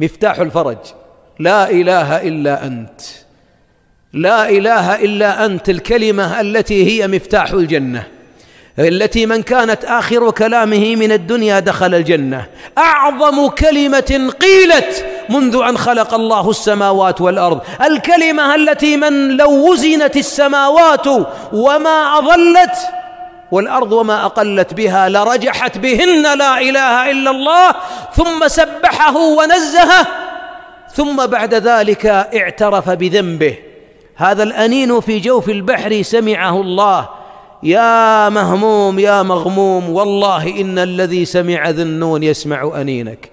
مفتاح الفرج لا اله الا انت لا اله الا انت الكلمه التي هي مفتاح الجنه التي من كانت اخر كلامه من الدنيا دخل الجنه اعظم كلمه قيلت منذ ان خلق الله السماوات والارض الكلمه التي من لو وزنت السماوات وما اضلت والارض وما اقلت بها لرجحت بهن لا اله الا الله ثم سبحه ونزهه ثم بعد ذلك اعترف بذنبه هذا الأنين في جوف البحر سمعه الله يا مهموم يا مغموم والله إن الذي سمع ذنون يسمع أنينك